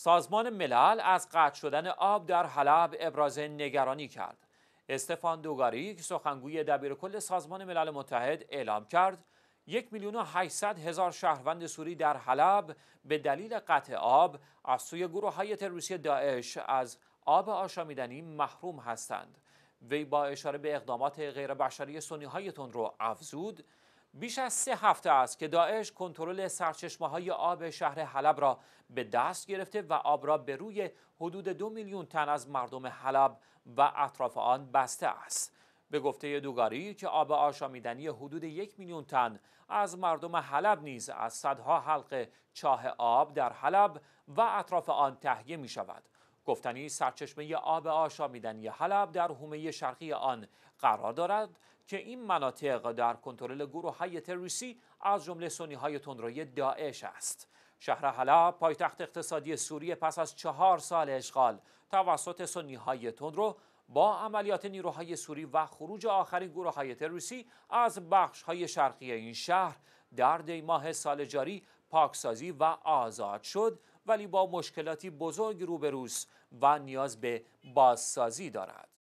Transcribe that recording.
سازمان ملل از قطع شدن آب در حلب ابراز نگرانی کرد. استفان دوگاریک سخنگوی دبیرکل سازمان ملل متحد اعلام کرد یک میلیون و هزار شهروند سوری در حلب به دلیل قطع آب از سوی گروه های تروریستی داعش از آب آشامیدنی محروم هستند. وی با اشاره به اقدامات غیربشری سنی های تون رو افزود بیش از سه هفته است که داعش کنترل سرچشمه های آب شهر حلب را به دست گرفته و آب را به روی حدود دو میلیون تن از مردم حلب و اطراف آن بسته است. به گفته دوگاری که آب آشامیدنی حدود یک میلیون تن از مردم حلب نیز از صدها حلقه چاه آب در حلب و اطراف آن تهیه می شود. گفتنی سرچشمه آب آشامیدنی حلب در حومه شرقی آن قرار دارد که این مناطق در کنترل گروه های تروریستی از جمله سنی های تندروی داعش است شهر حلب پایتخت اقتصادی سوریه پس از چهار سال اشغال توسط سنی های تندرو با عملیات نیروهای سوری و خروج آخرین گروه های تروریستی از بخش های شرقی این شهر در دی ماه سال جاری پاکسازی و آزاد شد ولی با مشکلاتی بزرگ روبروس و نیاز به بازسازی دارد